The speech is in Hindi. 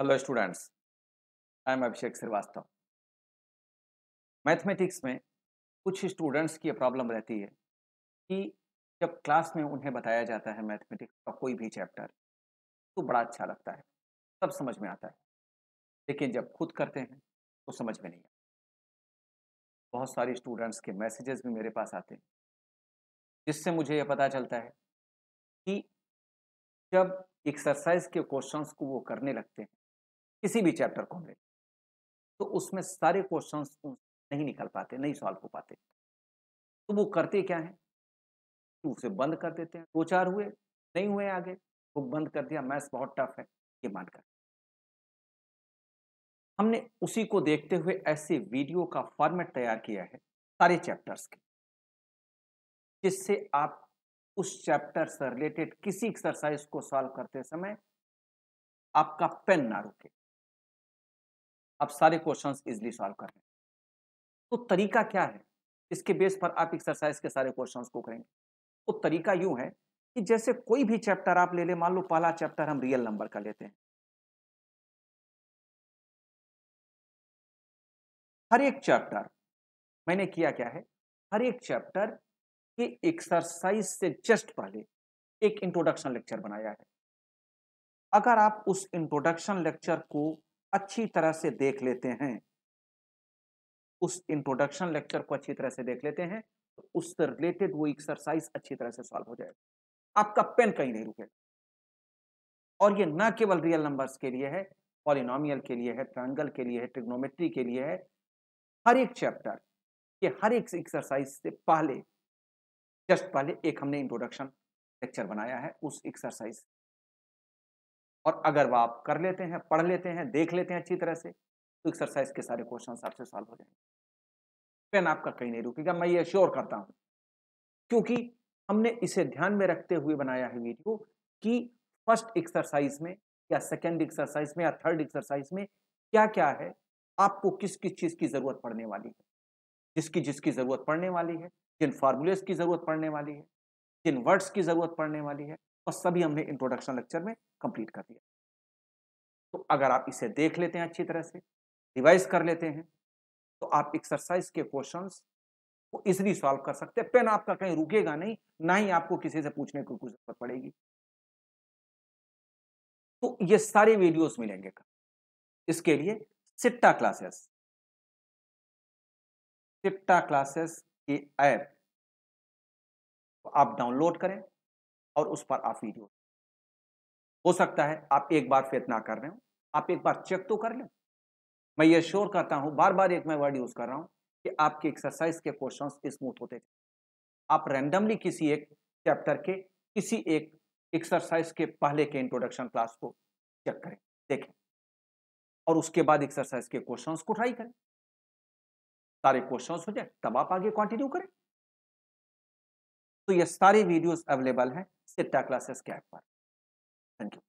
hello students I am Abhishek Srivastava mathematics में कुछ स्टूडेंट्स की प्रॉब्लम रहती है कि जब क्लास में उन्हें बताया जाता है मैथमेटिक्स का कोई भी चैप्टर तो बड़ा अच्छा लगता है सब समझ में आता है लेकिन जब खुद करते हैं तो समझ में नहीं आता बहुत सारे स्टूडेंट्स के मैसेजेस भी मेरे पास आते हैं जिससे मुझे यह पता चलता है कि जब एक्सरसाइज के क्वेश्चंस को वो करने लगते हैं किसी भी चैप्टर को हम ले तो उसमें सारे क्वेश्चन नहीं निकल पाते नहीं सॉल्व हो पाते तो वो करते क्या है तो उसे बंद कर देते हैं दो चार हुए नहीं हुए आगे तो बंद कर दिया मैथ्स बहुत टफ है ये मानकर हमने उसी को देखते हुए ऐसे वीडियो का फॉर्मेट तैयार किया है सारे चैप्टर्स के जिससे आप उस चैप्टर से रिलेटेड किसी एक्सरसाइज को सॉल्व करते समय आपका पेन ना रुके आप सारे क्वेश्चन इजिली सॉल्व कर रहे हैं तो तरीका क्या है इसके बेस पर आप एक्सरसाइज के सारे क्वेश्चन को करेंगे तो तरीका यूं है कि जैसे कोई भी चैप्टर आप ले ले मान लो पहला चैप्टर हम रियल नंबर का लेते हैं हर एक चैप्टर मैंने किया क्या है हर एक चैप्टर के एक्सरसाइज से जस्ट पहले एक इंट्रोडक्शन लेक्चर बनाया है अगर आप उस इंट्रोडक्शन लेक्चर को अच्छी तरह से देख लेते हैं उस इंट्रोडक्शन लेक्चर को अच्छी तरह से देख लेते हैं तो उससे रिलेटेड वो एक्सरसाइज अच्छी तरह से सॉल्व हो जाएगा आपका पेन कहीं नहीं रुकेगा और ये ना केवल रियल नंबर्स के लिए है पॉलिनोमियल के लिए है ट्रायंगल के लिए है ट्रिग्नोमेट्री के लिए है हर एक चैप्टर के हर एक एक्सरसाइज से पहले जस्ट पहले एक हमने इंट्रोडक्शन लेक्चर बनाया है उस एक्सरसाइज और अगर वह आप कर लेते हैं पढ़ लेते हैं देख लेते हैं अच्छी तरह से तो एक्सरसाइज के सारे क्वेश्चन आपसे सॉल्व हो जाएंगे पेन आपका कहीं नहीं रुकेगा मैं ये श्योर करता हूँ क्योंकि हमने इसे ध्यान में रखते हुए बनाया है वीडियो कि फर्स्ट एक्सरसाइज में या सेकेंड एक्सरसाइज में या थर्ड एक्सरसाइज में क्या क्या है आपको किस किस चीज़ की ज़रूरत पड़ने वाली है जिसकी जिसकी ज़रूरत पड़ने वाली है जिन फार्मूलेस की ज़रूरत पड़ने वाली है जिन वर्ड्स की ज़रूरत पड़ने वाली है और सभी हमने इंट्रोडक्शन लेक्चर में कंप्लीट कर दिया तो अगर आप इसे देख लेते हैं अच्छी तरह से रिवाइज कर लेते हैं तो आप एक्सरसाइज के क्वेश्चन को इजली सॉल्व कर सकते हैं पेन आपका कहीं रुकेगा नहीं ना ही आपको किसी से पूछने की कोई जरूरत पड़ेगी तो ये सारे वीडियोस मिलेंगे इसके लिए सिट्टा क्लासेस सिट्टा क्लासेस की ऐप आप डाउनलोड करें और उस पर आप वीडियो हो सकता है आप एक बार फेत ना कर रहे हो आप एक बार चेक तो कर लें मैं ये श्योर करता हूँ बार बार एक मैं वर्ड यूज़ कर रहा हूँ कि आपके एक्सरसाइज के क्वेश्चन स्मूथ होते थे आप रैंडमली किसी एक चैप्टर के किसी एक एक्सरसाइज के पहले के इंट्रोडक्शन क्लास को चेक करें देखें और उसके बाद एक्सरसाइज के क्वेश्चंस को ट्राई करें सारे क्वेश्चंस हो जाए तब आप आगे कंटिन्यू करें तो ये सारे वीडियोस अवेलेबल हैं चिट्टा क्लासेस के ऐप पर थैंक यू